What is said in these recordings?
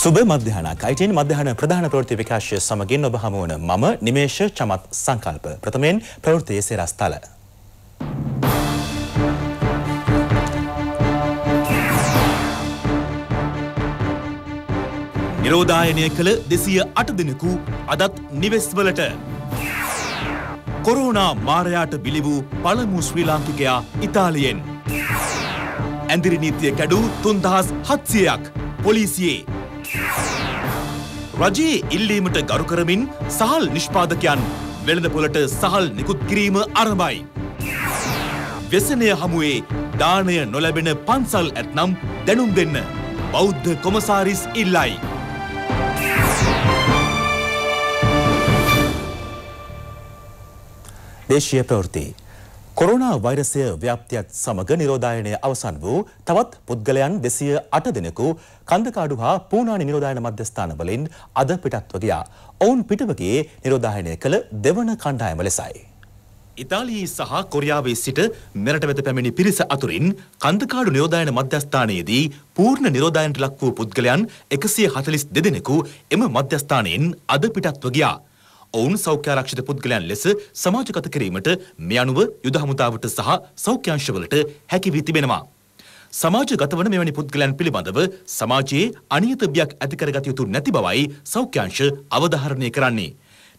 සුබ මධ්‍යහනක් අයිටන් මධ්‍යහන ප්‍රධාන ප්‍රෘති විකාශය සමගින් ඔබ හමුවන මම නිමේශ චමත් සංකල්ප ප්‍රථමයෙන් ප්‍රවෘතිය සෙරස්ථල. නිරෝධායනය කළ දෙසිය අට දෙනෙකු අදත් නිවෙස්වලට. කොරෝනා මාරයාට බිලි වූ පළමු ශ්‍රී ලාංකිකයා ඉතාලියෙන්. ඇඳිරි නීතිය කැඩූ තුන්දහස් හත්සියයක් පොලිසියේ රජයේ ඉල්ලීමට ගරු කරමින් සහල් නිෂ්පාදකයන් වෙළඳපොලට සහල් නිකුත් කිරීම අරඹයි. ව්‍යසනය හමුවේ දානය නොලැබෙන පන්සල් ඇත්නම් දැනුම් දෙන්න බෞද්ධ කොමසාරිස් ඉල්ලයි. දේශීය ප්‍රවෘත්ති කොරෝනා වෛරසය ව්‍යාප්තියත් සමග නිරෝධායනය අවසන් වූ තවත් පුද්ගලයන් දෙසිය අට දෙනෙකු කන්දකාඩු හා පූනානි නිරෝධායන මධ්‍යස්ථානවලින් අද පිටත්ව ගියා. ඔවුන් පිටවගේ නිරෝධායනය කළ දෙවන කණ්ඩායම ලෙසයි. ඉතාලී සහ කොරියාවේ සිට මෙරට වෙත පැමිණි පිරිස අතුරින් කන්දකාඩු නිරෝධායන මධ්‍යස්ථානයේදී පූර්ණ නිරෝධායනට ලක් වූ පුද්ගලයන් එකසිය හතලිස් දෙදෙනෙකු එම මධ්‍යස්ථානයෙන් අද පිටත්ව ගියා. ඔවුන් සෞඛ්‍යාරක්ෂිත පුද්ගලයන් ලෙස සමාජගත කිරීමට මේ අනුව යුද හමුදාවට සහ සෞඛ්‍යාංශවලට හැකි වී තිබෙනවා. සමාජගත වන මෙවැනි පුද්ගලයන් පිළිබඳව සමාජයේ අනියතභියක් ඇති කරගත යුතු නැති බවයි සෞඛ්‍යාංශ අවධාරණය කරන්නේ.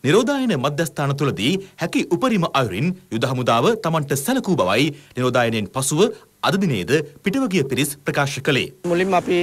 නිරෝධායන මධ්‍යස්ථාන තුළදී හැකි උපරිම අයුරින් යුද හමුදාව Tamanට සැලකූ බවයි නිරෝධායනයෙන් පසුව අද දිනේද පිටවගිය පිරිස් ප්‍රකාශ කළේ. මුලින්ම අපි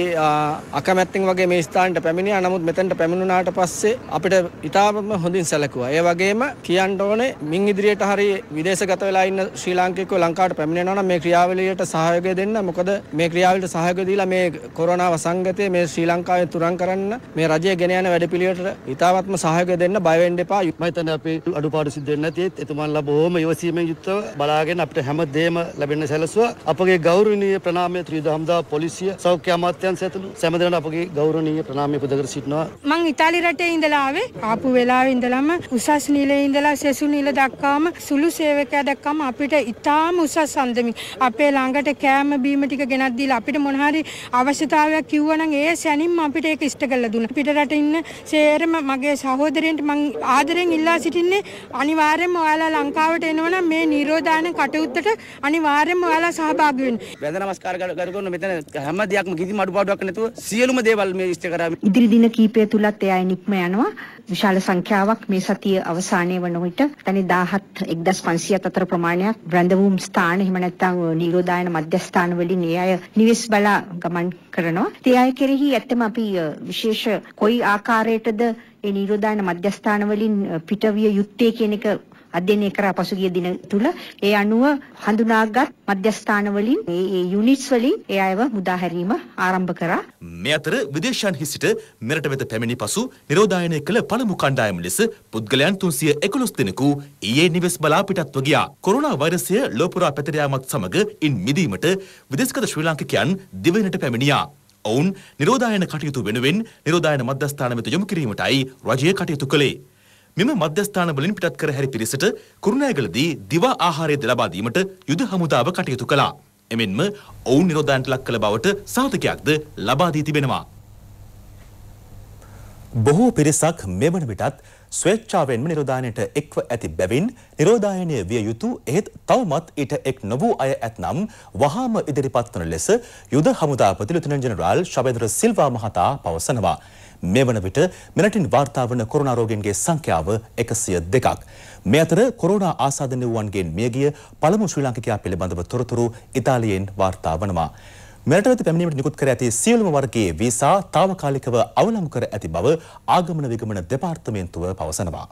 අකමැත්තෙන් වගේ මේ ස්ථානට පැමිණියා. නමුත් මෙතෙන්ට පැමිණුණාට පස්සේ අපිට ඉතාම හොඳින් සැලකුවා. ඒ වගේම කියන්න ඕනේ මින් ඉදිරියට හරි විදේශගත වෙලා ඉන්න ශ්‍රී ලාංකිකයෝ ලංකාවට පැමිණෙනවා නම් මේ ක්‍රියාවලියට සහයෝගය දෙන්න. මොකද මේ ක්‍රියාවලියට සහයෝගය දීලා මේ කොරෝනා වසංගතය මේ ශ්‍රී ලංකාවේ තුරන් කරන්න මේ රජය ගෙන යන වැඩපිළිවෙලට ඉතාමත්ම සහයෝගය දෙන්න බය වෙන්න එපා. මම හිතන්නේ අපි අඩුපාඩු සිද්ධ වෙන්නේ නැති ඒත් එතුමන්ලා බොහොම ඉවසීමෙන් යුක්තව බලාගෙන අපිට හැම දෙයක්ම ලැබෙන්න සැලසුවා. අපගේ මගේ ගෞරවනීය ප්‍රණාමය ත්‍රීද හමුදා පොලිසිය සෞඛ්‍ය අමාත්‍යංශය ඇතුළු සෑම දෙනාට අපගේ ගෞරවනීය ප්‍රණාමය පුද කර සිටිනවා. මං ඉතාලි රටේ ඉඳලා ආවේ. ආපු වෙලාවේ ඉඳලම උසස් නිලයේ ඉඳලා සෙසු නිල දක්වාම සුළු සේවකයා දක්වාම අපිට ඉතාම උසස් අන්දමින් අපේ ළඟට කෑම බීම ටික ගෙනත් දීලා අපිට මොන හරි අවශ්‍යතාවයක් කිව්වනම් ඒ සැනින්ම අපිට ඒක ඉෂ්ට කරලා දුන්නා. පිට රට ඉන්න සේරම මගේ සහෝදරයන්ට මං ආදරෙන් ඉල්ලා සිටින්නේ අනිවාර්යයෙන්ම ඔයාලා ලංකාවට එනවනම් මේ නිරෝධායන කටයුත්තට අනිවාර්යයෙන්ම ඔයාලා සහභාගී සහභාගී වෙන්න. වැඳ නමස්කාර කරගන්න මෙතන හැම දෙයක්ම කිසිම අඩුපාඩුවක් නැතුව සියලුම දේවල් මේ ඉෂ්ට කරා. ඉදිරි දින කීපය තුලත් එයා නික්ම යනවා. විශාල සංඛ්‍යාවක් මේ සතිය අවසානයේ වන විට තනි 17 1500 අතර ප්‍රමාණයක් බ්‍රැන්ඩවුම් ස්ථාන එහෙම නැත්නම් නිරෝධායන මධ්‍යස්ථාන වලින් ඒ අය නිවෙස් බලා ගමන් කරනවා. ඒ අය කෙරෙහි ඇත්තම අපි විශේෂ කොයි ආකාරයකටද ඒ නිරෝධායන මධ්‍යස්ථාන වලින් පිටවිය යුත්තේ කියන එක අධ්‍යයනය කරා පසුගිය දින තුල ඒ අනුව හඳුනාගත් මධ්‍යස්ථාන වලින් ඒ යුනිට්ස් වලින් ඒ අයව මුදා හැරීම ආරම්භ කරා. මේ අතර විදේශයන්හි සිට මෙරට වෙත පැමිණි පසු නිරෝධායනය කළ පළමු කණ්ඩායම ලෙස පුද්ගලයන් 311 දෙනෙකු ඊයේ නිවෙස් බලා පිටත්ව ගියා. කොරෝනා වෛරසය ලෝපුරා පැතිර යාමත් සමග ඉන් මිදීමට විදේශගත ශ්‍රී ලාංකිකයන් දිවයිනට පැමිණියා. ඔවුන් නිරෝධායන කටයුතු වෙනුවෙන් නිරෝධායන මධ්‍යස්ථාන වෙත යොමු කිරීමටයි රජය කටයුතු කළේ. මෙම මධ්‍යස්ථාන වලින් පිටත් කර හැරි පිරිසට කුරුණෑගලදී දිවා ආහාරයද ලබා දීමට යුද හමුදාව කටයුතු කළා. එමෙන්ම ඔවුන් නිරෝධායනට ලක් කළ බවට සාධකයක්ද ලබා දී තිබෙනවා. බොහෝ පිරිසක් මෙවන විටත් ස්වේච්ඡාවෙන්ම නිරෝධායනයට එක්ව ඇති බැවින් නිරෝධායනය විය යුතු එහෙත් තවමත් ඊට එක් නොවූ අය ඇතනම් වහාම ඉදිරිපත් වන ලෙස යුද හමුදාපති ලුතුනන් ජෙනරාල් ශබේදර සිල්වා මහතා පවසනවා. මේ වන විට මෙරටින් වාර්තා වන කොරෝනා රෝගීන්ගේ සංඛ්‍යාව 102ක්. මේ අතර කොරෝනා ආසාදන වූවන්ගෙන් මියගිය පළමු ශ්‍රී ලාංකිකයා පිළිබඳව තොරතුරු ඉතාලියෙන් වාර්තා වනවා. මෙරට වෙත පැමිණීමට නිකුත් කර ඇති සියලුම වර්ගයේ වීසා తాවකාලිකව අවලංගු කර ඇති බව ආගමන විගමන දෙපාර්තමේන්තුව පවසනවා.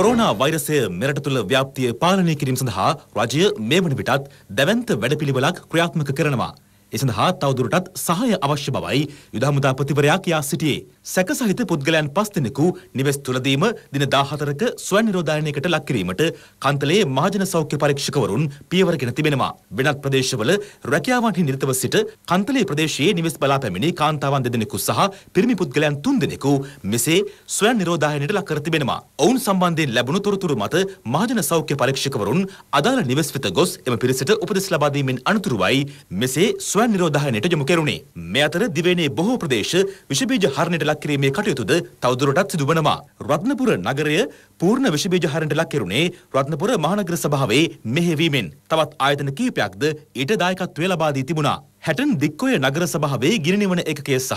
කොරෝනා වෛරසය මෙරට තුළ ව්‍යාප්තිය පාලනය කිරීම සඳහා රජය මේ වන විටත් දැවන්ත වැඩපිළිවෙලක් ක්‍රියාත්මක කරනවා. එසඳහා තවදුරටත් සහය අවශ්‍ය බවයි යුදහමුදා ප්‍රතිවරයා කියා සිටියේ. සැක සහිත පුද්ගලයන් පස් දෙනෙකු නිවෙස් තුලදීම දින 14ක ස්වයං නිරෝධායනයකට ලක් කිරීමට කන්තලේ මහජන සෞඛ්‍ය පරීක්ෂකවරුන් පියවරගෙන තිබෙනවා. වෙනත් ප්‍රදේශවල රැකියාවන්හි නිරතව සිට කන්තලේ ප්‍රදේශයේ නිවෙස් බලා පැමිණි කාන්තාවන් දෙදෙනෙකු සහ පිරිමි පුද්ගලයන් තුන්දෙනෙකු මෙසේ ස්වයං නිරෝධායනයට ලක් කර තිබෙනවා. ඔවුන් සම්බන්ධයෙන් ලැබුණු තොරතුරු මත මහජන සෞඛ්‍ය පරීක්ෂකවරුන් අදාළ නිවෙස් වෙත ගොස් එම පිරිසට උපදෙස් ලබා දීමෙන් අනතුරුවයි මෙසේ ස්වයං නිරෝධායනයට යොමු කෙරුණේ. මේ අතර දිවයිනේ බොහෝ ප්‍රදේශ විෂබීජ හරණයට ලක් කිරීමේ කටයුතුද තවදුරටත් සිදුවනවා. රත්නපුර නගරය පූර්ණ විෂ බීජ හරණට ලක් කෙරුණේ රත්නපුර මහනගර සභාවේ මෙහෙවීමෙන්. තවත් ආයතන කිහිපයක්ද ඊට දායකත්වය ලබා දී තිබුණා. හැටන් දික්කොය නගර සභාවේ ගිනිනිවන එකකය සහ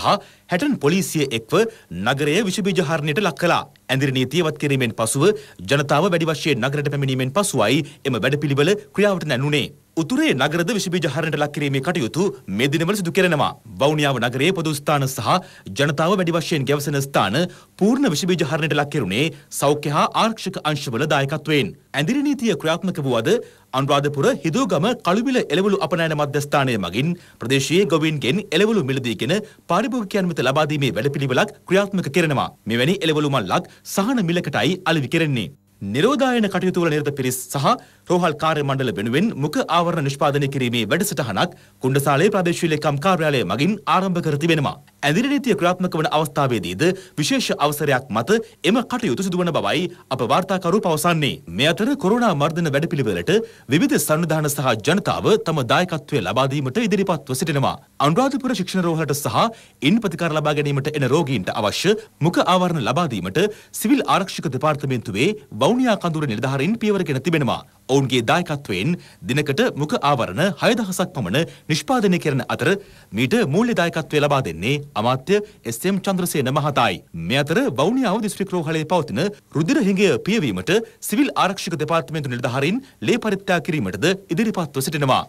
හැටන් පොලිසිය එක්ව නගරය විෂ බීජ හරණයට ලක් කළා. ඇඳිරි නීතියවත් කිරීමෙන් පසුව ජනතාව වැඩි වශයෙන් නගරට පැමිණීමෙන් පසුවයි එම වැඩපිළිවෙල ක්‍රියාවට නැනුනේ. උතුරේ නගරද විෂබීජ හරණයට ලක් කිරීමේ කටයුතු මේ දිනවල සිදු කෙරෙනවා. වවුනියාව නගරයේ පොදු ස්ථාන සහ ජනතාව වැඩි වශයෙන් ගැවසෙන ස්ථාන පූර්ණ විෂබීජ හරණයට ලක් කෙරුණේ සෞඛ්‍ය හා ආරක්ෂක අංශවල දායකත්වයෙන්. ඇඳිරි නීතිය ක්‍රියාත්මක වූ අද අනුරාධපුර හිදෝගම කළුබිල එළවලු අපනයන මධ්‍යස්ථානය මගින් ප්‍රදේශයේ ගොවීන්ගෙන් එළවලු මිලදීගෙන පාරිභෝගිකයන් වෙත ලබා දීමේ වැඩපිළිවෙලක් ක්‍රියාත්මක කරනවා. මෙවැනි එළවලු මල්ලක් සහන මිලකටයි අලෙවි කෙරෙන්නේ. නිරෝධායන කටයුතු වල නිරත පිරිස් සහ රෝහල් කාර්ය මණ්ඩල වෙනුවෙන් මුඛ ආවරණ නිෂ්පාදනය කිරීමේ වැඩසටහනක් කුණ්ඩසාලේ ප්‍රාදේශීය ලේකම් කාර්යාලය මගින් ආරම්භ කර තිබෙනවා. ඇඳිරි නීතිය ක්‍රියාත්මක වන අවස්ථාවේදීද විශේෂ අවසරයක් මත එම කටයුතු සිදුවන බවයි අප වාර්තාකරු පවසන්නේ. මේ අතර කොරෝනා මර්ධන වැඩපිළිවෙලට විවිධ සංවිධාන සහ ජනතාව තම දායකත්වය ලබා දීමට ඉදිරිපත්ව සිටිනවා. අනුරාධපුර ශික්ෂණ රෝහලට සහ ඉන් ප්‍රතිකාර ලබා ගැනීමට එන රෝගීන්ට අවශ්‍ය මුඛ ආවරණ ලබා දීමට සිවිල් ආරක්ෂක දෙපාර්තමේන්තුවේ වවුනියා කඳුර නිලධාරීන් පියවර ගෙන තිබෙනවා. ඔවුන්ගේ දායකත්වයෙන් දිනකට මුඛ ආවරණ 6000ක් පමණ නිෂ්පාදනය කරන අතර මීට මූල්‍ය දායකත්වය ලබා දෙන්නේ අමාත්‍ය එස්.එම්. චන්ද්‍රසේන මහතායි. මේ අතර වවුනියාව දිස්ත්‍රික් රෝහලේ පවතින රුධිර හිඟය පියවීමට සිවිල් ආරක්ෂක දෙපාර්තමේන්තු නිලධාරීන් ලේ පරිත්‍යාග කිරීමටද ඉදිරිපත්ව සිටිනවා.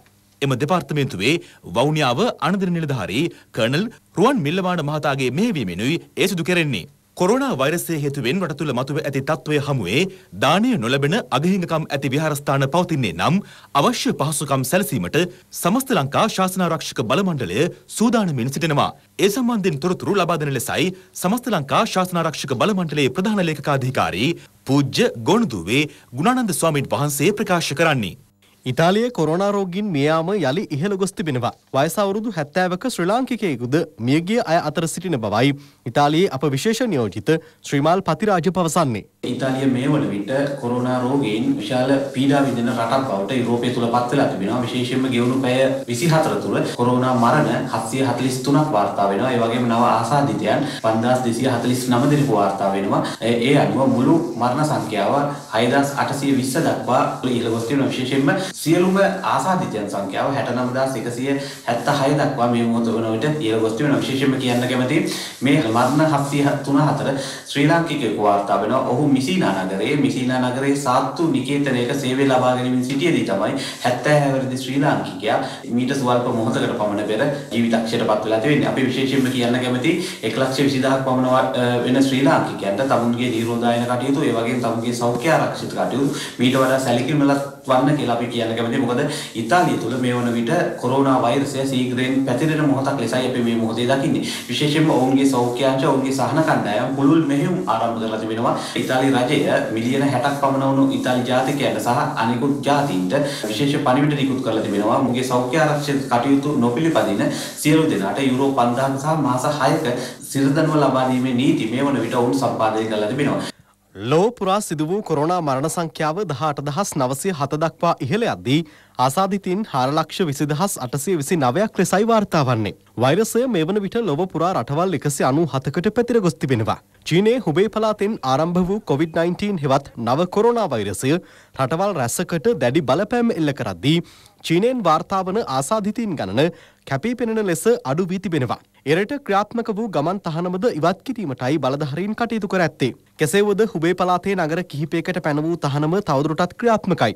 එම දෙපාර්තමේන්තුවේ වවුනියාව අනදින නිලධාරී කර්නල් රුවන් මිල්ලවාන මහතාගේ මෙහෙවීමෙනුයි ඒ සිදු කෙරෙන්නේ. කොරෝනා වෛරසය හේතුවෙන් රට තුළ මතුව ඇති තත්ත්වය හමුවේ දානය නොලැබෙන අගහිඟකම් ඇති විහාරස්ථාන පවතින්නේ නම් අවශ්‍ය පහසුකම් සැලසීමට සමස්ත ලංකා ශාසනාරක්ෂක බලමණ්ඩලය සූදානමින් සිටිනවා. ඒ සම්බන්ධයෙන් තොරතුරු ලබා දෙන ලෙසයි සමස්ත ලංකා ශාසනාරක්ෂක බලමණ්ඩලයේ ප්‍රධාන ලේකකාධිකාරී පූජ්‍ය ගොණුදුවේ ගුණානන්ද ස්වාමීන් වහන්සේ ප්‍රකාශ කරන්නේ. ඉතාලියේ කොරෝනා රෝගීන් මියාම යළි ඉහළ ගොස් තිබෙනවා. වයස අවුරුදු 70ක ශ්‍රී ලාංකිකයෙකුද මියගිය අය අතර සිටින බවයි ඉතාලියේ අප විශේෂ නියෝජිත ශ්‍රීමාල් පතිරාජ පවසන්නේ. ඉතාලිය මේ වන විට කොරෝනා රෝගීන් විශාල පීඩා විඳින රටක් බවට යුරෝපය තුල පත් වෙලා තිබෙනවා. විශේෂයෙන්ම ගෙවුණු පැය 24 තුල කොරෝනා මරණ 743ක් වාර්තා වෙනවා. ඒ වගේම නව ආසාදිතයන් 5249 දෙනෙකු වාර්තා වෙනවා. ඒ අනුව මුළු මරණ සංඛ්‍යාව 6820 දක්වා ඉහළ ගොස් තිබෙනවා. විශේෂයෙන්ම සියලුම ආසාදිතයන් සංඛ්‍යාව 69176 දක්වා මේ මොහොත වන විට ඉහළගොස් තිබෙන විශේෂයෙන්ම කියන්න කැමති මේ මරණ 734 ශ්‍රී ලාංකිකයෙකු වාර්තා වෙනවා. ඔහු මිසීනා නගරයේ මිසීනා නගරයේ සාත්තු නිකේතනයක සේවය ලබා ගැනීමෙන් සිටියදී තමයි 70 වෙනිදා ශ්‍රී ලාංකිකයා මීට ස්වල්ප මොහොතකට පමණ පෙර ජීවිතක්ෂයට පත් වෙලා තිබෙනවා. අපි විශේෂයෙන්ම කියන්න කැමති 120000ක් පමණ වෙන ශ්‍රී ලාංකිකයන්ට තමුන්ගේ නිරෝධායන කටයුතු, ඒ වගේම තමුන්ගේ සෞඛ්‍ය ආරක්ෂිත කටයුතු මීට වඩා සැලකිලිමත් වන්න කියලා අපි කියන්න කැමතියි. මොකද ඉතාලිය තුල මේ වන විට කොරෝනා වෛරසය ශීඝ්‍රයෙන් පැතිරෙන මොහොතක් ලෙසයි අපි මේ මොහොතේ දකින්නේ. විශේෂයෙන්ම ඔවුන්ගේ සෞඛ්‍යාංශ ඔවුන්ගේ සහන කණ්ඩායම් පුළුල් මෙහෙයුම් ආරම්භ කරලා තිබෙනවා. ඉතාලි රජය මිලියන 60ක් පමණ වුණු ඉතාලි ජාතිකයන්ට සහ අනෙකුත් ජාතීන්ට විශේෂ පණිවිඩ නිකුත් කරලා තිබෙනවා. මුගේ සෞඛ්‍ය ආරක්ෂක කටයුතු නොපිළිපදින සියලු දෙනාට යුරෝ 5000 සහ මාස 6ක සිරදනුව ලබා දීමේ නීති මේ වන විට ඔවුන් සම්පාදනය කරලා තිබෙනවා. ලෝ පුරා සිදු වූ කොරෝනා මරණ සංඛ්‍යාව දහට දහස් නවසය හත දක්වා ඉහළ අද්දී ආසාධිතින් හාරලක්ෂ විසිදහස් අටසය විසි නවයක් ලෙසයි වාර්තා වන්නේ. වෛරසය මේ වන විට ලොව පුරා රටවල් එකසි අනු හතකට පැතිර ගොස්තිබෙනවා. චීනයේ හුබේ පලාතෙන් ආරම්භ වූ COොVID-19 හෙවත් නව කොරෝනා වෛරසය රටවල් රැස්සකට දැඩි බලපෑම් එල්ල කරද්දී චීනයෙන් වාර්තාාවන ආසාධිතීන් ගණන කැපී පෙනෙන ලෙස අඩු වී තිබෙනවා. එරට ක්‍රියාත්මක වූ ගමන් තහනමද ඉවත් කිරීමටයි බලධහරින් කටයුතු කර ඇත්තේ. කෙසේවද හුබේ පලාතේ නගර කිහිපයකට පැන වූ තහනම තවදුරටත් ක්‍රියාත්මකයි.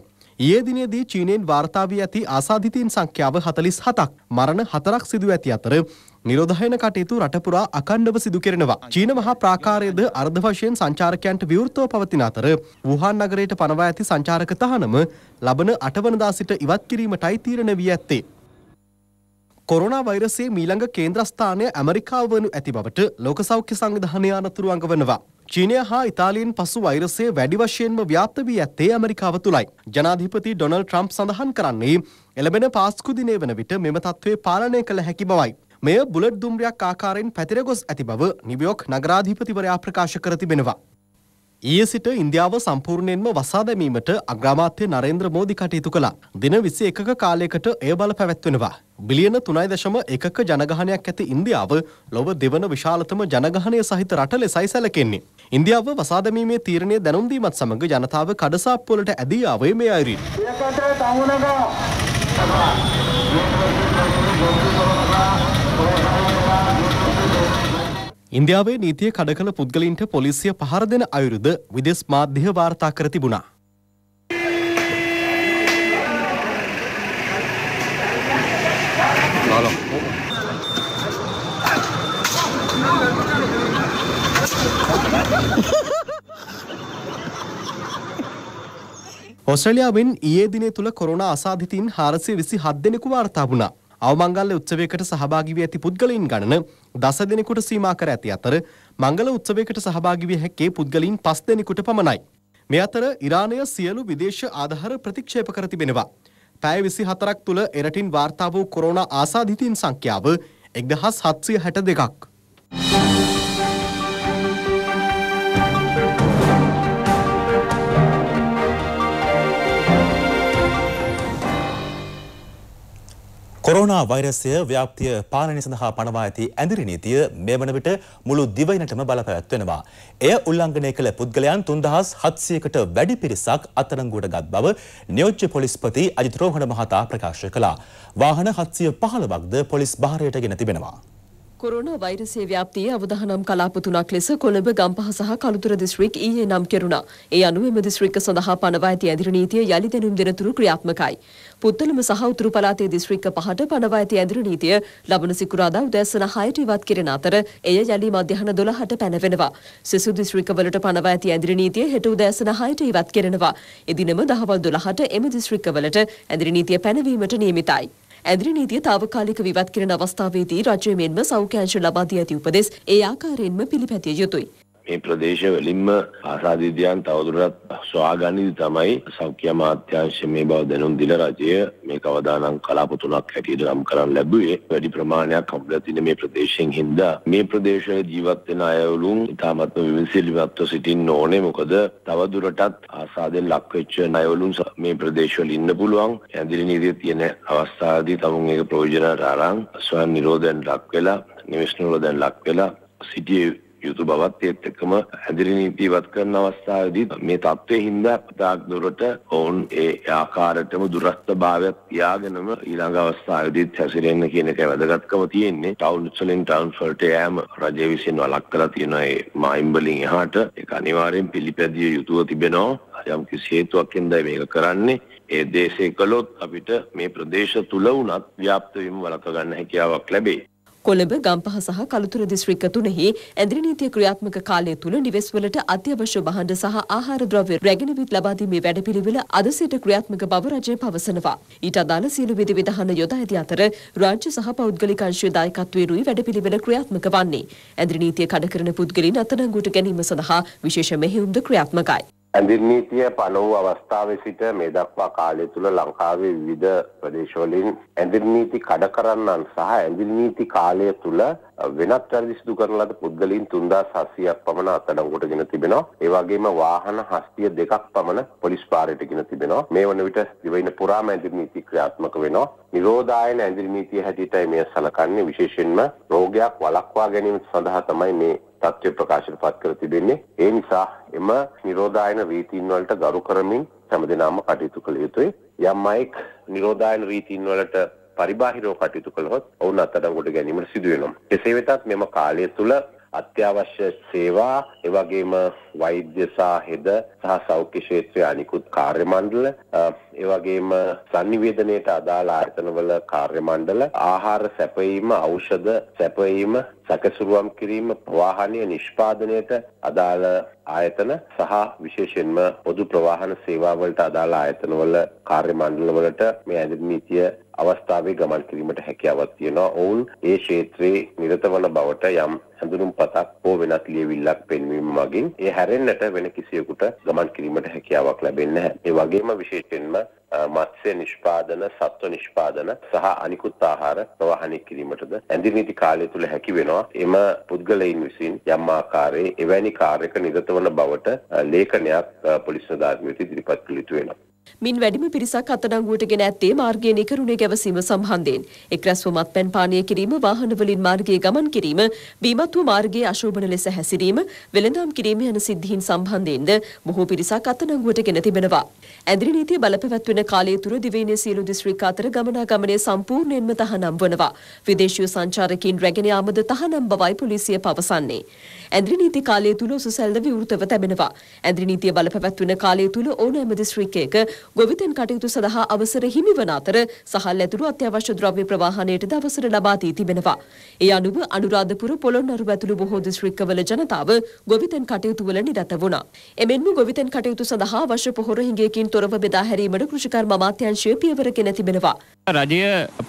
ඒ දිනේදී චීනයෙන් වාර්තාාවී ඇති ආසාධිතීන් සංඛ්‍යාව හතලිස් හතක් මරණ හතරක් සිදුව ඇති අතර නිරෝධයන කටයුතු රටපුරා අකණ්ඩව සිදු කෙරෙනවා. චීන මහා ප්‍රාකාරයේද අර්ධ වශයෙන් සංචාරකයන්ට විවෘතව පවතින අතර වුහාන් නගරයට පනවා ඇති සංචාරක තහනම ලබන අටවනදා සිට ඉවත් කිරීමටයි තීරණය වී ඇත්තේ. කොරනා වෛරසේ මීළඟ කේන්ද්‍රස්ථානය ඇමරිකාව වනු ඇති බවට ලෝක සෞඛ්‍ය සංවිධානය අනතුරු අඟවනවා. චීනය හා ඉතාලීන් පසු වෛරසය වැඩි වශයෙන්ම ව්‍යාප්ත වී ඇත්තේ ඇමරිකාව තුළයි. ජනාධිපති ඩොනල් ට්‍රම්ප් සඳහන් කරන්නේ එළබෙන පාස්කුදිනය වන විට මෙම තත්ත්වය පාලනය කළ හැකි බවයි. මෙය බුලට් දුම්රියක් ආකාරයෙන් පැතිරගොස් ඇති බව නිවියෝක් නගරාධිපතිවරයා ප්‍රකාශ කර තිබෙනවා. ඊයේ සිට ඉන්දියාව සම්පූර්ණයෙන්ම වසා දැමීමට අග්‍රාමාත්‍ය නරේන්ද්‍ර මෝදි කටයුතු කළා. දින 21ක කාලයකට එය බල පැවැත්වෙනවා. බිලියන 3.1ක ජනගහනයක් ඇති ඉන්දියාව ලොව දෙවන විශාලතම ජනගහනය සහිත රට ලෙසයි සැලකෙන්නේ. ඉන්දියාව වසා දැමීමේ තීරණය දැනුම් දීමත් සමග ජනතාව කඩසාප්පුවලට ඇදී ආවේ මේ අයුරින්. ඉන්දියාවේ නීතිය කඩ කළ පුද්ගලින්ට පොලිසිය පහර දෙන අයුරුද විදෙස් මාධ්‍ය වාර්තා කර තිබුණා. ඔස්ට්‍රලයාාවෙන් ඒ දින තුළ කොරුණ අසාධිතීන් හාරසය විසි හදදෙනෙකු වාර්තා වුණා අවමංගල්‍ය උත්සවයකට සහභාගී වී ඇති පුද්ගලයින් ගණන දස දෙනෙකුට සීමා කර ඇති අතර මංගල උත්සවයකට සහභාගී විය හැකේ පුද්ගලයින් 5 දෙනෙකුට පමණයි. මේ අතර ඉරානය සියලු විදේශ ආධාර ප්‍රතික්ෂේප කර තිබෙනවා. පැය 24ක් තුල එරටින් වාර්තා වූ කොරෝනා ආසාදිතයින් සංඛ්‍යාව 1762ක්. කොරෝනා වෛරසය ව්‍යාප්තිය පාලනය සඳහා පනවා ඇති ඇඳිරි නීතිය මේ වන විට මුළු දිවයිනටම බලපැවැත්වෙනවා. එය උල්ලංඝනය කළ පුද්ගලයන් තුන්දහස් හත්සියකට වැඩි පිරිසක් අත්තරංගුවට ගත් බව නියෝච්ච පොලිස්පති අජිතරෝහණ මහතා ප්‍රකාශ කළා. වාහන හත්සිය පහළවක්ද පොලිස් භාරයට ගෙන තිබෙනවා. කොරෝනා වෛරසයේ ව්‍යාප්තිය අවදානම් කලාප තුනක් ලෙස කොළඹ ගම්පහ සහ කළුතර දිස්ත්‍රික් ඊයේ නම් කෙරුණා. ඒ අනුව එම දිස්ත්‍රික්ක සඳහා පනවා ඇති ඇඳිර නීතිය යලි දැනුම් දෙනතුරු ක්‍රියාත්මකයි. පුත්තලම සහ උතුරු පළාතේ දිස්ත්‍රික්ක පහට පනවා ඇති ඇඳිර නීතිය ලබන සිකුරාදා උදෑසන 6ට ඉවත් කෙරෙන අතර එය යලි මධ්‍යහන 12ට පැනවෙනවා. සෙසු දිස්ත්‍රික්කවලට පනවා ඇති ඇඳිර නීතිය හෙට උදෑසන 6ට ඉවත් කෙරෙනවා. එදිනම දහවල් 12ට එම දිස්ත්‍රික්කවලට ඇඳිර නීතිය පැනවීමට නියමිතයි. ඇදිරි නීතිය తాවකාලික විවත් කිරීම අවස්ථාවේදී රජය මෙන්ම සෞඛ්‍ය අංශ ලබා දී ඇති උපදෙස් ඒ ආකාරයෙන්ම පිළිපැතිය යුතුයි. මේ ප්‍රදේශ වලින්ම ආසාදිතයන් තවදුරටත් සොයාගනිදි තමයි සෞඛ්‍ය අමාත්‍යාංශය මේ බව දැනුම් දීලා රජය මේ කවදානම් කලාප තුනක් හැටියට නම් කරන්න ලැබුවේ වැඩි ප්‍රමාණයක් අපිට තියෙන මේ ප්‍රදේශයෙන් හින්දා මේ ප්‍රදේශවල ජීවත් වෙන අයවලුන් ඉතාමත්ම විවිධලිවත්ව සිටින්න ඕනේ මොකද තවදුරටත් ආසාදෙන් ලක් වෙච්ච අයවලුන් මේ ප්‍රදේශවල ඉන්න පුළුවන් ඇඳිලි නීතිය තියෙන අවස්ථාවේදී තමුන් ඒක ප්‍රයෝජනට අරන් ස්වයන් නිරෝධයෙන් ලක් වෙලා නිවෙස් නිරෝධයෙන් ලක් වෙලා සිටියේ යුතු බවත් ඒත් එක්කම හැදිරි නීති ඉවත් කරන අවස්ථාවේදී මේ தත්ත්වයේ හින්දා පතාක් දුරට ඔවුන් ඒ ආකාරයටම දුරස්ථභාවයක් තියාගෙනම ඊළඟ අවස්ථාවේදීත් හැසිරෙන්න කියන එකයි වැදගත්කම තියෙන්නේ ටවුන් වලින් ටවුන් වලට යෑම රජය විසින් වළක් කරලා තියෙන ඒ මායිම් වලින් එහාට ඒක අනිවාර්යෙන් පිළිපැදිය යුතුව තිබෙනවා යම් කිසි හේතුවක් හින්දා මේක කරන්නේ ඒ දේශේ කළොත් අපිට මේ ප්‍රදේශ තුල වුණත් ව්‍යාප්ත වීම වළක ගන්න හැකියාවක් ලැබේ කොළඹ ගම්පහ සහ කළුතුර දිස්ත්‍රික්ක තුනෙහි ඇඳිරි නීතිය ක්‍රියාත්මක කාලය තුල නිවෙස්වලට අත්‍යවශ්‍ය භාණ්ඩ සහ ආහාර ද්‍රව්‍ය රැගෙන විත් ලබා දීමේ වැඩපිළිවෙල අද සිට ක්‍රියාත්මක බව රජය පවසනවා. ඊට අදාළ සියලු විධි විධාන යොදා ඇති අතර රාජ්‍ය සහ පෞද්ගලික අංශයේ දායකත්වයෙන්ුයි වැඩපිළිවෙල ක්‍රියාත්මක වන්නේ. ඇඳිරි නීතිය කඩ කරන පුද්ගලයන් අත්අඩංගුවට ගැනීම සඳහා විශේෂ මෙහෙයුම්ද ක්‍රියාත්මකයි. ඇඳිනීතිය පනවූ අවස්ථාව සිට මේ දක්වා කාලය තුළ ලංකාවේ විවිධ ප්‍රදේශවලින් ඇඳිනීති කඩ කරන්නන් සහ ඇඳිනීති කාලය තුළ වෙනත් වැරදිසිදු කරන ලද පුද්ගලින් තුන්දා සස්සියක් පමණ අත්අඩංගුවට ගෙන තිබෙනවා. ඒ වගේම වාහන හස්තිය දෙකක් පමණ පොලිස් පාරයට ගෙන තිබෙනවා. මේ වන විට දිවයින පුරාම ඇඳිනීති ක්‍රියාත්මක වෙනවා. නිරෝධායන ඇඳිනීතිය හැටියටයි මෙය සලකන්නේ විශේෂයෙන්ම රෝගයක් වළක්වා ගැනීම සඳහා තමයි මේ තත්ත්ව ප්‍රකාශයට පත් කර තිබෙන්නේ. ඒ නිසා එම නිරෝධායන රීතීන් වලට ගරු කරමින් හැමදෙනාම කටයුතු කළ යුතුයි. යම් අයෙක් නිරෝධායන රීතීන් වලට පරිබාහිරව කටයුතු කළහොත් ඔවුන් අත්අඩංගුවට ගැනීමට සිදු වෙනවා. එසේ වෙතත් මෙම කාලය තුළ අත්‍යවශ්‍ය සේවා එවගේම වෛද්‍ය සහ හෙද සහ සෞඛ්‍ය ක්ෂේත්‍රයේ අනිකුත් කාර්ය මණ්ඩල එවගේම sannivedanayට අදාළ ආයතනවල කාර්ය මණ්ඩල ආහාර සැපයීම ඖෂධ සැපයීම සැකසුරුවම් කිරීම ප්‍රවාහනීය නිෂ්පාදනයට අදාළ ආයතන සහ විශේෂයෙන්ම පොදු ප්‍රවාහන සේවාවලට අදාළ ආයතනවල කාර්ය මණ්ඩලවලට මේ ඇඳුම් නීතිය අවස්ථාවේ ගමන් කිරීමට හැකියාවක් තියෙනවා. ඔවුන් ඒ ක්ෂේත්‍රයේ නිරත වන බවට යම් හැඳුනුම් පතක් හෝ වෙනත් ලියවිල්ලක් පෙන්වීම මගින් ඒ හැරෙන්නට වෙන කිසියෙකුට ගමන් කිරීමට හැකියාවක් ලැබෙන්නේ නැහැ. ඒ වගේම විශේෂයෙන්ම මත්ස්‍ය නිෂ්පාදන, සත්ව නිෂ්පාදන සහ අනිකුත් ආහාර ප්‍රවාහනය කිරීමටද ඇඳි නීති කාලය තුල හැකි වෙනවා. එම පුද්ගලයන් විසින් යම් ආකාරයේ එවැනි කාර්යක නිරත වන බවට ලේඛනයක් පොලිස් අධිකාරියට ඉදිරිපත් කළ යුතු වෙනවා. මින් වැඩිම පිරිසක් අත්අඩංගුවට ගෙන ඇත්තේ මාර්ගයේ නිකරුණේ ගැවසීම සම්බන්ධයෙන්. එක්රැස්ව මත්පැන් පානය කිරීම, වාහන වලින් මාර්ගයේ ගමන් කිරීම, බීමත්ව මාර්ගයේ අශෝභන ලෙස හැසිරීම, වෙළඳාම් කිරීම යන සිද්ධීන් සම්බන්ධයෙන්ද බොහෝ පිරිසක් අත්අඩංගුවට ගෙන තිබෙනවා. ඇඳිරි නීතිය බලපැවැත්වෙන කාලය තුර දිවයිනේ සියලු දිස්ත්‍රික් අතර ගමනාගමනය සම්පූර්ණයෙන්ම තහනම් වනවා. විදේශීය සංචාරකීන් රැගෙන යාමද තහනම් බවයි පොලිසිය පවසන්නේ. ඇඳිරි නීති කාලය තුල උසසැල්ද විවෘතව තැබෙනවා. ඇඳිරි නීතිය බලපැවැත්වෙන කාලය තුල ඕනෑම දිස්ත්‍රික්කයක ගොවිතැන් කටයුතු සඳහා අවසර හිමිවන අතර සහල් ඇතුළු අත්‍යවශ්‍ය ද්‍රව්‍ය ප්‍රවාහනයටද අවසර ලබා දී තිබෙනවා. ඒ අනුව අනුරාධපුර පොළොන්නරුව ඇතුළු බොහෝ දිස්ත්‍රික්කවල ජනතාව ගොවිතැන් කටයුතු වල නිරත වුණා. එමෙන්ම ගොවිතැන් කටයුතු සඳහා වශ පොහොර හිඟයකින් තොරව බෙදා හැරීමට කෘෂිකර්ම අමාත්‍යාංශය පියවර ගෙන තිබෙනවා. රජය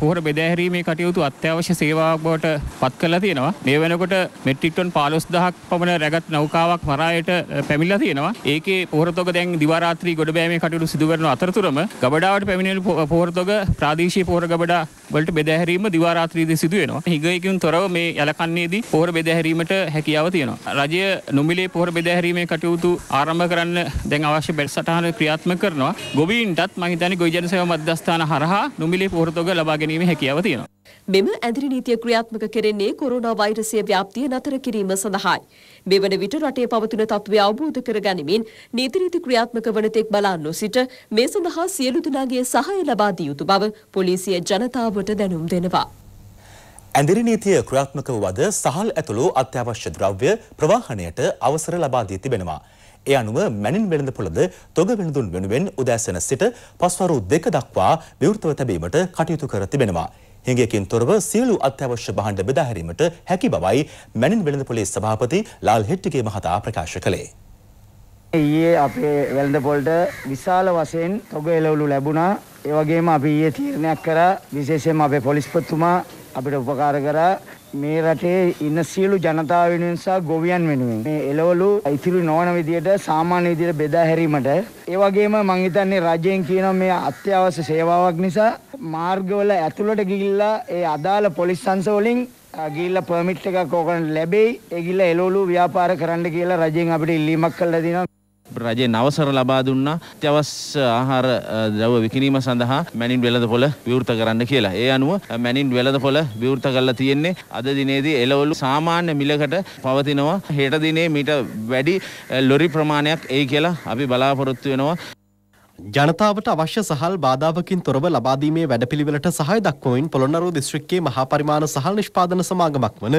පොහර බෙදෑහැරීමේ කටයුතු අත්‍යවශ්‍ය සේවාවක් බවට පත් කරලා තියෙනවා. මේ වෙනකොට මෙට්‍රික් ටන් 15000ක් පමණ රැගත් නෞකාවක් මරායට පැමිණලා තියෙනවා. ඒකේ පොහර තොග දැන් දිවා රාත්‍රී ගොඩබෑමේ කටයුතු සිදු කරන අතරතුරම ගබඩාවට පැමිණෙන පොහර තොග ප්‍රාදේශීය පොහර ගබඩා වලට බෙදහැරීම දිවාරාත්‍රීද සිදුවෙනවා හිගයකින් තොරව මේ යලකන්නේදී පොහර බෙදහැරීමට හැකියාව තියෙනවා. රජය නොමිලේ පොහර බෙදහැරීමේ කටයුතු ආරම්භ කරන්න දැන් අවශ්‍ය බැට් සටහන ක්‍රියාත්ම කරනවා ගොබීන්ටත් මහිතනි ගොජනසව මධ්‍යස්ථාන හරහා නොමිලේ පොහොරතොග ලබා ගැනීම හැකියාව තියෙනවා. මෙම ඇදිරි නීතිය ක්‍රියාත්මක කෙරෙන්නේ කොරෝනා වෛරසය ව්‍යාප්තිය නතර කිරීම සඳහායි. මෙවන විට රටේ පවතින තත්ත්වය අවබෝධ කර ගනිමින් නීති රීති ක්‍රියාත්මක වන තෙක් බලා නොසිට මේ සඳහා සියලු දෙනාගේ සහාය ලබා දිය යුතු බව පොලිසිය ජනතාවට දැනුම් දෙනවා. ඇඳිරි නීතිය ක්‍රියාත්මක වද සහල් ඇතුළු අත්‍යවශ්‍ය ද්‍රව්‍ය ප්‍රවාහණයට අවසර ලබා දී තිබෙනවා. ඒ අනුව මැනින් වෙළඳ පොළද තොග වෙළඳුන් වෙනුවෙන් උදෑසන සිට පස්වරු දෙක දක්වා විවෘතව තැබීමට කටයුතු කර තිබෙනවා. හිඟයකින් තොරව සියලු අත්‍යවශ්‍ය භාණ්ඩ බෙදා හැරීමට හැකි බවයි මැනින් වෙළඳ පොලේ සභාපති ලාල් හෙට්ටිගේ මහතා ප්‍රකාශ කළේ. ඊයේ අපේ වෙළඳ පොළට විශාල වශයෙන් තොග එළවලු ලැබුණා. ඒ වගේම අපි ඊයේ තීරණයක් කරා විශේෂයෙන්ම අපේ පොලිස්පතිතුමා අපිට උපකාර කරා මේ රටේ ඉන්න සියලු ජනතාව වෙනුවෙන් සහ ගොවියන් වෙනුවෙන් මේ එළවලු ඉතිරි නොවන විදියට සාමාන්‍ය විදියට බෙදා හැරීමට ඒ වගේම මං හිතන්නේ රජයෙන් කියන මේ අත්‍යවශ්‍ය සේවාවක් නිසා මාර්ගවල ඇතුළට ගිහිල්ලා ඒ අදාළ පොලිස් අංශ වලින් ගිල්ල පර්මිට් එකක් ඕකන ලැබෙයි. ඒ ගිල්ල එළවලු ව්‍යාපාර කරන්න කියලා රජෙන් අපිට ඉල්ලීමක් කළා දෙනවා. රජය නවසර ලබා දුන්නා අත්‍යවශ්‍ය ආහාර ද්‍රව්‍ය විකිණීම සඳහා මැනින් වෙළඳපොළ විවෘත කරන්න කියලා. ඒ අනුව මැනින් වෙළඳපොළ විවෘත කරලා තියෙන්නේ අද දිනේදී එළවලු සාමාන්‍ය මිලකට පවතිනවා. හෙට දිනේ මීට වැඩි ලොරි ප්‍රමාණයක් එයි කියලා අපි බලාපොරොත්තු වෙනවා. ජනතාවට අවශ්‍ය සහල් බාධාවකින් තොරව ලබාදීමේ වැඩපිළිවෙලට සහය දක්වමින් පොළොන්නරුව දිස්ත්‍රික්කයේ මහා පරිමාණ සහල් නිෂ්පාදන සමාගමක් වන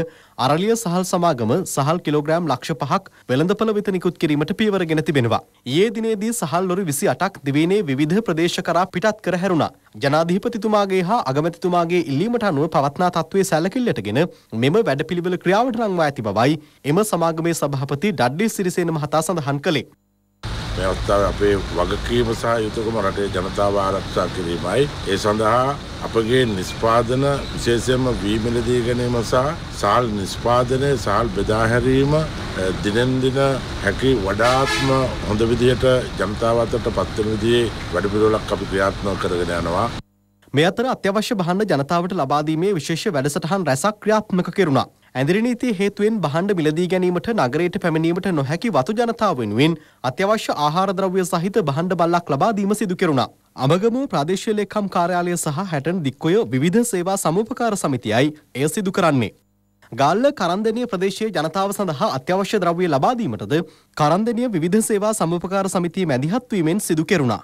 අරලිය සහල් සමාගම සහල් කිලෝග්‍රෑම් ලක්ෂ පහක් වෙළඳපළ වෙත නිකුත් කිරීමට පියවරගෙන තිබෙනවා. ඊයේ දිනේදී සහල් ලොරි 28ක් දිවයිනේ විවිධ ප්‍රදේශ කරා පිටත් කර හැරුණා. ජනාධිපතිතුමාගේ හා අගමැතිතුමාගේ ඉල්ලීමට අනුව පවත්නා තත්ත්වයේ සැලකිල්ලටගෙන මෙම වැඩපිළිවෙල ක්‍රියාවට නංවා ඇති බවයි එම සමාගමේ සභාපති ඩඩ්ලි සිරිසේන මහතා සඳහන් කළේ. මේ අවස්ථාවේ අපේ වගකීම සහ යුතුයකම රටේ ජනතාව ආරක්ෂා කිරීමයි. ඒ සඳහා අපගේ නිෂ්පාදන විශේෂයෙන්ම වී මිලදී ගැනීම සහ සාල් නිෂ්පාදනය සාල් බෙදා හැරීම දිනෙන් දින හැකි වඩාත්ම හොඳ විදිහට ජනතාව අතට පත් වෙන විදිහේ වැඩපිළිවෙලක් අපි ක්‍රියාත්මක කරගෙන යනවා. මේ අතර අත්‍යවශ්‍ය භාණ්ඩ ජනතාවට ලබා දීමේ විශේෂ වැඩසටහන් රැසක් ක්‍රියාත්මක කෙරුණා. ඇඳිරි නීතිය හේතුවෙන් භාණ්ඩ මිලදී ගැනීමට නගරයට පැමිණීමට නොහැකි වතු ජනතාව වෙනුවෙන් අත්‍යවශ්‍ය ආහාර ද්‍රව්‍ය සහිත භාණ්ඩ බල්ලක් ලබා දීම සිදු කෙරුණා. අමගමුව ප්‍රාදේශීය ලේකම් කාර්යාලය සහ හැටන් දික්කොය විවිධ සේවා සමූපකාර සමිතියයි එය සිදු කරන්නේ. ගල්ල කරන්දනය ප්‍රදේශයේ ජනතාව සඳහා අත්‍යවශ්‍ය ද්‍රව්‍ය ලබාදීමටද කරන්දනය විධ සේවා සමපකාර සමිතිය මැදිහත්වීමෙන් සිදු කෙරුණා.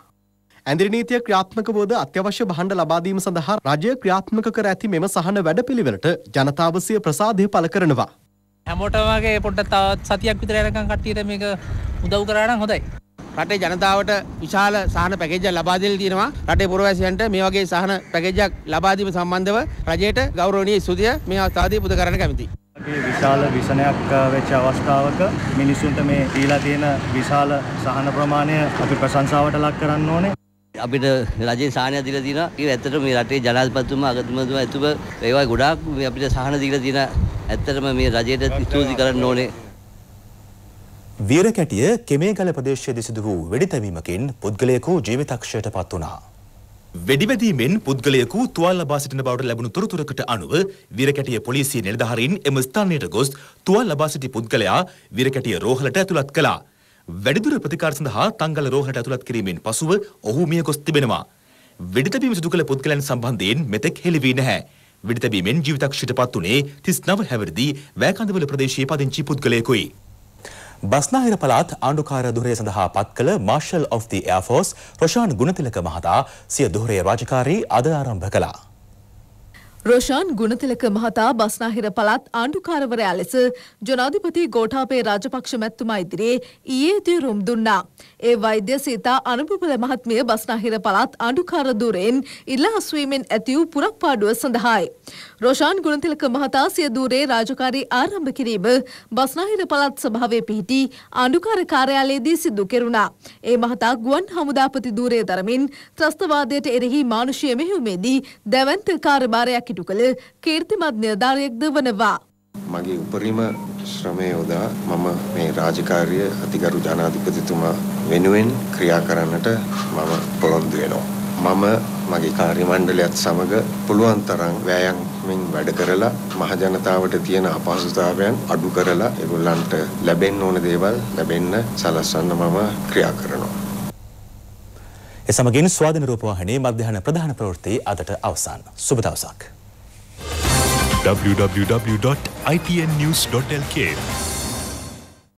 ඇඳිරි නීතිය ක්‍රියාත්මක වුවද අත්‍යවශ්‍ය භාණ්ඩ ලබා දීම සඳහා රජය ක්‍රියාත්මක කර ඇති මෙම සහන වැඩපිළිවෙලට ජනතාව සිය ප්‍රසාදය පළ කරනවා. හැමෝටමගේ පොඩ්ඩ තවත් සතියක් විතර යනකම් කට්ටියට මේක උදව් කරා නම් හොඳයි. රටේ ජනතාවට විශාල සහන පැකේජයක් ලබා දෙලා තියෙනවා. රටේ පුරවැසියන්ට මේ වගේ සහන පැකේජයක් ලබා දීම සම්බන්ධව රජයට ගෞරවනීය ස්තුතිය මේ අවස්ථාවේදී පුද කරන්න කැමතියි. විශාල විසනයක් වෙච්ච අවස්ථාවක මිනිසුන්ට මේ දීලා තියෙන විශාල සහන ප්‍රමාණය අපි ප්‍රශංසාවට ලක් කරන්න ඕනේ. අපිට රජේ සාහනය දීලා තියෙනවා. ඒක ඇත්තටම මේ රටේ ජනාධිපතිතුමා අගමැතිතුමා එතුම ඒවා ගොඩාක් මේ අපිට සාහන දීලා තියෙන ඇත්තටම මේ රජයට ස්තුති කරන්න ඕනේ. වීරකැටිය කෙමේගල ප්‍රදේශයේදී සිදු වූ වෙඩිතැවීමකින් පුද්ගලයෙකු ජීවිතක්ෂයට පත් වුණා. වෙඩිවැදීමෙන් පුද්ගලයෙකු තුවාල ලබා සිටින බවට ලැබුණු තොරතුරකට අනුව විරකැටිය පොලිසිය නිලධාරීන් එම ස්ථානයට ගොස් තුවාල ලබා සිටි පුද්ගලයා විරකැටිය රෝහලට ඇතුළත් කළා. වැඩිදුර ප්‍රතිකාර සඳහා තංගල රෝහලට ඇතුළත් කිරීමෙන් පසුව ඔහු මිය ගොස් තිබෙනවා. වෙඩිතැබීම සිදු කළ පුද්ගලයන් සම්බන්ධයෙන් මෙතෙක් හෙළි වී නැහැ. වෙඩිතැබීමෙන් ජීවිතක්ෂයට පත් වුණේ 39 හැවිරිදී වෑකන්දවල ප්‍රදේශයේ පදිංචි පුද්ගලයෙකුයි. බස්නාහිර පළාත් ආණ්ඩුකාර දුරය සඳහා පත් කළ marshal of the Air Force Roshan Gunathilaka මහතා සිය දුරේ රාජකාරී අද ආරම්භ කළා. රෝෂාන් ගුණතිලක මහතා බස්නාහිර පළාත් ආණ්ඩුකාරවරයා ලෙස ජනාධිපති ගෝඨාපේ රාජපක්ෂ මැතිතුමා ඉදිරියේ ඊයේ තීරුම් දුන්නා. ඒ වෛද්‍ය සීතා අනුපුපල මහත්මිය බස්නාහිර පළාත් ආණ්ඩුකාර ධූරයෙන් ඉල්ලා අස්වීමෙන් ඇති වූ පුරක්පාඩුව සඳහායි. රෝෂාන් ගුණතිලක මහතා සිය ධූරයේ රාජකාරී ආරම්භ කිරීම බස්නාහිර පළාත් සභාවේ පිහිටි ආණ්ඩුකාර කාර්යාලයේදී සිදු කෙරුණා. ඒ මහතා ගුවන් හමුදාපති ධූරයේ තරමින් ත්‍රස්තවාදයට එරෙහි මානුෂීය මෙහෙයුමේදී දැවැන්ත කාර්යභාරයක් ඉටු කළ කීර්තිමත් නිලධාරියෙක්ද වනවා. මගේ උපරිම ශ්‍රමය යොදා මම මේ රාජකාරිය අතිගරු ජනාධිපතිතුමා වෙනුවෙන් ක්‍රියා කරන්නට මම පොළොන්දු වෙනවා. මම මගේ කාර්ය මණ්ඩලයත් සමග පුළුවන් තරම් වෑයම්මින් වැඩ කරලා මහජනතාවට තියෙන අපහසුතාවයන් අඩු කරලා ඒගොල්ලන්ට ලැබෙන්න ඕන දේවල් ලැබෙන්න සලස්වන්න මම ක්‍රියා කරනවා. එසමගින් ස්වාධින රූපවාහිනී මධ්‍යහන ප්‍රධාන ප්‍රවෘත්ති අදට අවසන්. සුබ දවසක්. www.ipnnews.lk.